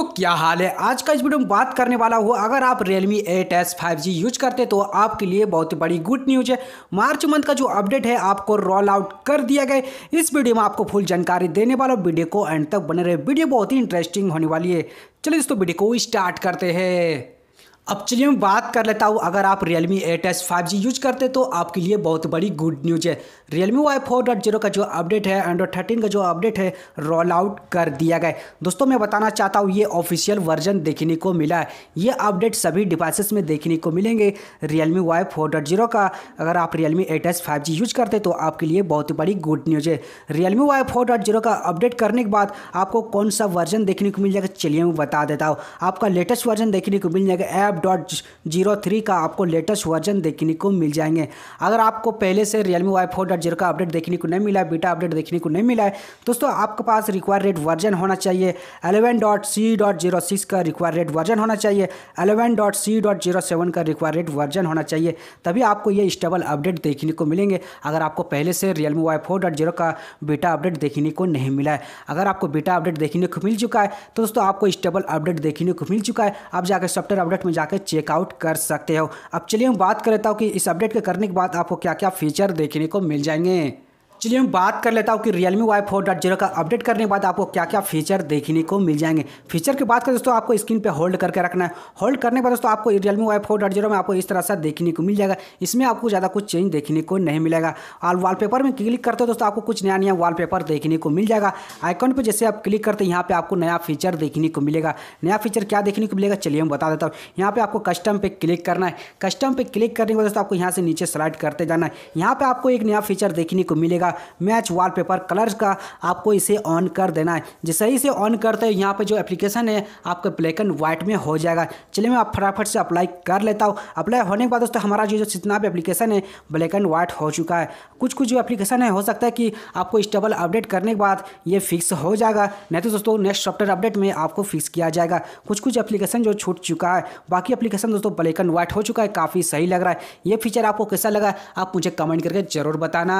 दोस्तों क्या हाल है आज का इस वीडियो में बात करने वाला हूँ अगर आप Realme eight s five G use करते तो आपके लिए बहुत ही बड़ी गुड न्यूज है मार्च मंथ का जो अपडेट है आपको रोल आउट कर दिया गया इस वीडियो में आपको फुल जानकारी देने वाला वीडियो को एंड तक बने रहे वीडियो बहुत ही इंटरेस्टिंग होने वाली है चलिए दोस्तों वीडियो को स्टार्ट करते हैं अब चलिए मैं बात कर लेता हूँ अगर आप Realme 8s 5G यूज करते तो आपके लिए बहुत बड़ी गुड न्यूज है Realme Y 4.0 का जो अपडेट है एंड्रॉयड 13 का जो अपडेट है रोल आउट कर दिया गया दोस्तों मैं बताना चाहता हूँ ये ऑफिशियल वर्जन देखने को मिला है ये अपडेट सभी डिवाइसेस में देखने को मिलेंगे Realme Y 4.0 का अगर आप Realme 8s 5G यूज करते तो आपके लिए बहुत बड़ी गुड न्यूज है फोर डॉट जीरो का अपडेट करने के बाद आपको कौन सा वर्जन देखने को मिल जाएगा चलिए मैं बता देता हूँ आपका लेटेस्ट वर्जन देखने को मिल जाएगा 5.03 का आपको लेटेस्ट वर्जन देखने को मिल जाएंगे अगर आपको पहले से Realme Y four dot zero का अपडेट देखने को नहीं मिला बीटा अपडेट देखने को नहीं मिला है दोस्तों आपके पास रिक्वायरेड वर्जन होना चाहिए eleven dot C dot zero six का रिक्वायरेड वर्जन होना चाहिए eleven dot C dot zero seven का रिक्वायरेड वर्जन होना चाहिए तभी आपको ये स्टेबल अपडेट देखने को मिलेंगे अगर आपको पहले से Realme Y four dot zero का बीटा अपडेट देखने को नहीं मिला है अगर आपको बीटा अपडेट देखने को मिल चुका है तो दोस्तों आपको स्टेबल अपडेट देखने को मिल चुका है आप जाकर सॉफ्टवेयर अपडेट में जाकर चेकआउट कर सकते हो अब चलिए हम बात कर लेता हूँ कि इस अपडेट के करने के बाद आपको क्या क्या फीचर देखने को मिल जाएंगे चलिए मैं बात कर लेता हूँ कि Realme Y four dot zero का अपडेट करने के बाद आपको क्या क्या फीचर देखने को मिल जाएंगे फीचर की बात करें दोस्तों आपको स्क्रीन पर होल्ड करके रखना है होल्ड करने के बाद दोस्तों आपको Realme Y four dot zero में आपको इस तरह से देखने को मिल जाएगा इसमें आपको ज़्यादा कुछ चेंज देखने को नहीं मिलेगा और वाल में क्लिक करते हो दोस्तों आपको कुछ नया नया वाल देखने को मिल जाएगा आइकॉन पर जैसे आप क्लिक करते हैं यहाँ पर आपको नया फीचर देखने को मिलेगा नया फीचर क्या देखने को मिलेगा चलिए मैं बता देता हूँ यहाँ पर आपको कस्टम पे क्लिक करना है कस्टम पर क्लिक करने के बाद दोस्तों आपको यहाँ से नीचे सेलेक्ट करते जाना है यहाँ पर आपको एक नया फीचर देखने को मिलेगा का मैच वॉलपेपर कलर्स का आपको इसे ऑन कर देना है जैसे ही इसे ऑन करते हैं यहाँ पर जो एप्लीकेशन है आपको ब्लैक एंड व्हाइट में हो जाएगा चलिए मैं आप फटाफट से अप्लाई कर लेता हूँ अप्लाई होने के बाद दोस्तों हमारा जो जितना भी एप्लीकेशन है ब्लैक एंड व्हाइट हो चुका है कुछ कुछ जो एप्लीकेशन है हो सकता है कि आपको स्टेबल अपडेट करने के बाद ये फिक्स हो जाएगा नहीं तो दोस्तों नेक्स्ट सॉफ्टवेयर अपडेट में आपको फिक्स किया जाएगा कुछ कुछ एप्लीकेशन जो छूट चुका है बाकी एप्लीकेशन दोस्तों ब्लैक एंड व्हाइट हो चुका है काफ़ी सही लग रहा है ये फीचर आपको कैसा लगा आप मुझे कमेंट करके ज़रूर बताना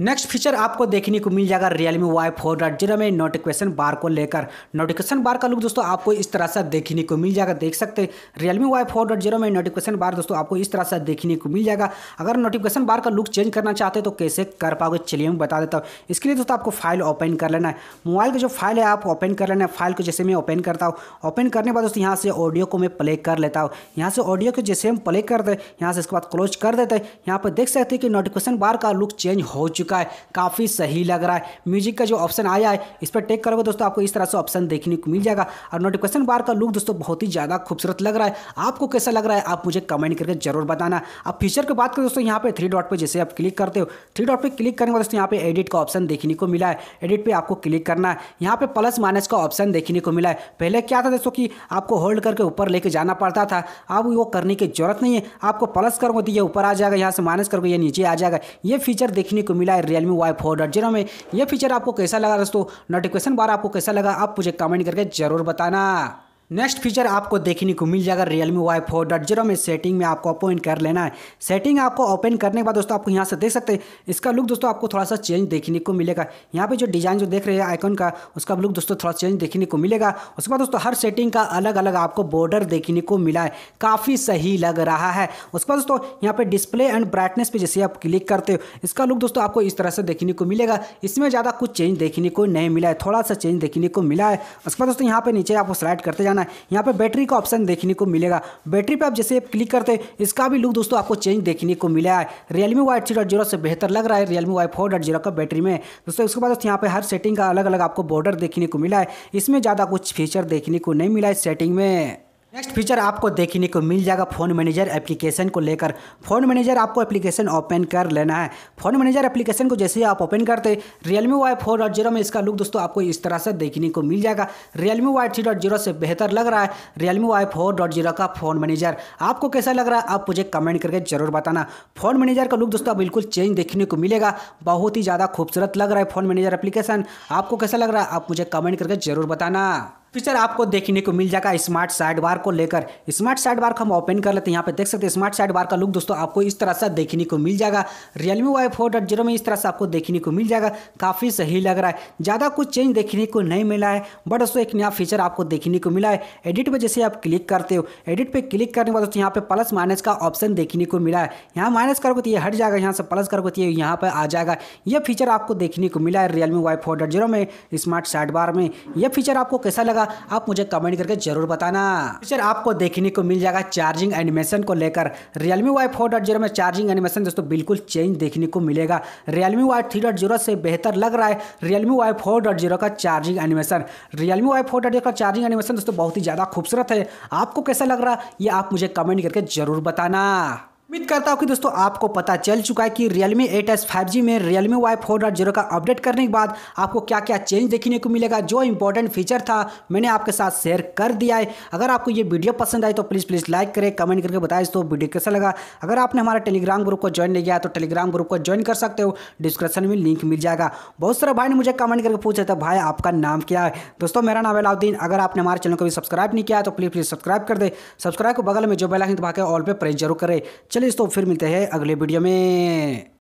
नेक्स्ट फीचर आपको देखने को मिल जाएगा Realme Y four dot zero में नोटिफिकेशन बार को लेकर नोटिफिकेशन बार का लुक दोस्तों आपको इस तरह से देखने को मिल जाएगा देख सकते हैं Realme Y four dot zero में नोटिफिकेशन बार दोस्तों आपको इस तरह से देखने को मिल जाएगा अगर नोटिफिकेशन बार का लुक चेंज करना चाहते हैं तो कैसे कर पाओगे चलिए मैं बता देता हूँ इसके लिए दोस्तों आपको फाइल ओपन कर लेना है मोबाइल का जो फाइल है आप ओपन कर लेना है फाइल को जैसे मैं ओपन करता हूँ ओपन करने के बाद दोस्तों यहाँ से ऑडियो को मैं प्ले कर लेता हूँ यहाँ से ऑडियो को जैसे हम प्ले करते हैं यहाँ से इसके बाद क्लोज कर देते हैं यहाँ पर देख सकते हैं कि नोटिफिकेशन बार का लुक चेंज हो चुका चुका है काफ़ी सही लग रहा है म्यूजिक का जो ऑप्शन आया है इस पर टेक करोगे दोस्तों आपको इस तरह से ऑप्शन देखने को मिल जाएगा और नोटिफिकेशन बार का लुक दोस्तों बहुत ही ज़्यादा खूबसूरत लग रहा है आपको कैसा लग रहा है आप मुझे कमेंट करके जरूर बताना अब फीचर की बात करें दोस्तों यहाँ पर थ्री डॉट पर जैसे आप क्लिक करते हो थ्री डॉट पर क्लिक करने के बाद दोस्तों यहाँ पर एडिट का ऑप्शन देखने को मिला है एडिट पर आपको क्लिक करना है यहाँ पर प्लस माइनस का ऑप्शन देखने को मिला है पहले क्या था दोस्तों कि आपको होल्ड करके ऊपर लेके जाना पड़ता था अब वो करने की जरूरत नहीं है आपको प्लस करोगे तो ये ऊपर आ जाएगा यहाँ से माइनस करोगे ये नीचे आ जाएगा ये फीचर देखने को मिला मिला है Realme Y four dot zero में यह फीचर आपको कैसा लगा दोस्तों नोटिफिकेशन बार आपको कैसा लगा आप मुझे कमेंट करके ज़रूर बताना नेक्स्ट फीचर आपको देखने को मिल जाएगा Realme Y four dot zero में सेटिंग में आपको ओपन कर लेना है सेटिंग आपको ओपन करने के बाद दोस्तों आपको यहाँ से देख सकते हैं इसका लुक दोस्तों आपको थोड़ा सा चेंज देखने को मिलेगा यहाँ पे जो डिजाइन जो देख रहे हैं आइकन का उसका लुक दोस्तों थोड़ा चेंज देखने को मिलेगा उसके बाद दोस्तों हर सेटिंग का अलग अलग आपको बॉर्डर देखने को मिला है काफ़ी सही लग रहा है उसके बाद दोस्तों यहाँ पर डिस्प्ले एंड ब्राइटनेस पर जैसे आप क्लिक करते हो इसका लुक दोस्तों आपको इस तरह से देखने को मिलेगा इसमें ज़्यादा कुछ चेंज देखने को नहीं मिला है थोड़ा सा चेंज देखने को मिला है उसके बाद दोस्तों यहाँ पर नीचे आपको स्लाइड करते जाना करना है यहाँ पर बैटरी का ऑप्शन देखने को मिलेगा बैटरी पर आप जैसे क्लिक करते हैं इसका भी लुक दोस्तों आपको चेंज देखने को मिला है रियलमी वाई थ्री से बेहतर लग रहा है रियलमी वाई फोर का बैटरी में दोस्तों उसके बाद यहाँ पर हर सेटिंग का अलग अलग आपको बॉर्डर देखने को मिला है इसमें ज़्यादा कुछ फीचर देखने को नहीं मिला है सेटिंग में नेक्स्ट फीचर आपको देखने को मिल जाएगा फ़ोन मैनेजर एप्लीकेशन को लेकर फ़ोन मैनेजर आपको एप्लीकेशन ओपन कर लेना है फ़ोन मैनेजर एप्लीकेशन को जैसे ही आप ओपन करते Realme Y four dot zero में इसका लुक दोस्तों आपको इस तरह से देखने को मिल जाएगा Realme Y three dot zero से बेहतर लग रहा है Realme Y four dot zero का फ़ोन मैनेजर आपको कैसा लग रहा है आप मुझे कमेंट करके जरूर बताना फ़ोन मैनेजर का लुक दोस्तों बिल्कुल चेंज देखने को मिलेगा बहुत ही ज़्यादा खूबसूरत लग रहा है फ़ोन मैनेजर एप्लीकेशन आपको कैसा लग रहा है आप मुझे कमेंट करके जरूर बताना फीचर आपको देखने को मिल जाएगा स्मार्ट साइड बार को लेकर स्मार्ट साइड बार को हम ओपन कर लेते हैं यहाँ पे देख सकते हैं स्मार्ट साइड बार का लुक दोस्तों आपको इस तरह से देखने को मिल जाएगा Realme Y four dot zero में इस तरह से आपको देखने को मिल जाएगा काफ़ी सही लग रहा है ज़्यादा कुछ चेंज देखने को नहीं मिला है बट दोस्तों एक नया फीचर आपको देखने को मिला है एडिट पर जैसे आप क्लिक करते हो एडिट पर क्लिक करने के बाद दोस्तों यहाँ पे प्लस माइनस का ऑप्शन देखने को मिला है यहाँ माइनस करोगे तो ये हट जाएगा यहाँ से प्लस करोगे तो ये यहाँ पर आ जाएगा यह फीचर आपको देखने को मिला है Realme Y four dot zero में स्मार्ट साइड बार में यह फीचर आपको कैसा लगा लगा आप मुझे कमेंट करके जरूर बताना फीचर आपको देखने को मिल जाएगा चार्जिंग एनिमेशन को लेकर रियलमी वाई फोर में चार्जिंग एनिमेशन दोस्तों बिल्कुल चेंज देखने को मिलेगा रियलमी वाई थ्री से बेहतर लग रहा है रियलमी वाई फोर का charging animation Realme Y four का चार्जिंग एनिमेशन दोस्तों बहुत ही ज़्यादा खूबसूरत है आपको कैसा लग रहा है ये आप मुझे कमेंट करके जरूर बताना उम्मीद करता हूँ कि दोस्तों आपको पता चल चुका है कि Realme 8s 5G में Realme Y 4.0 का अपडेट करने के बाद आपको क्या क्या चेंज देखने को मिलेगा जो इंपॉर्टेंट फीचर था मैंने आपके साथ शेयर कर दिया है अगर आपको ये वीडियो पसंद आए तो प्लीज़ प्लीज़ लाइक करें कमेंट करके बताएं दोस्तों वीडियो कैसा लगा अगर आपने हमारा टेलीग्राम ग्रुप को ज्वाइन नहीं किया तो टेलीग्राम ग्रुप को ज्वाइन कर सकते हो डिस्क्रिप्शन में लिंक मिल जाएगा बहुत सारे भाई ने मुझे कमेंट करके पूछा था भाई आपका नाम क्या है दोस्तों मेरा नाम अलाउद्दीन अगर आपने हमारे चैनल को भी सब्सक्राइब नहीं किया तो प्लीज़ प्लीज़ सब्सक्राइब कर दे सब्सक्राइब को बगल में जो बेलाइन दबा के ऑल पे प्रेस जरूर करें चलिए तो फिर मिलते हैं अगले वीडियो में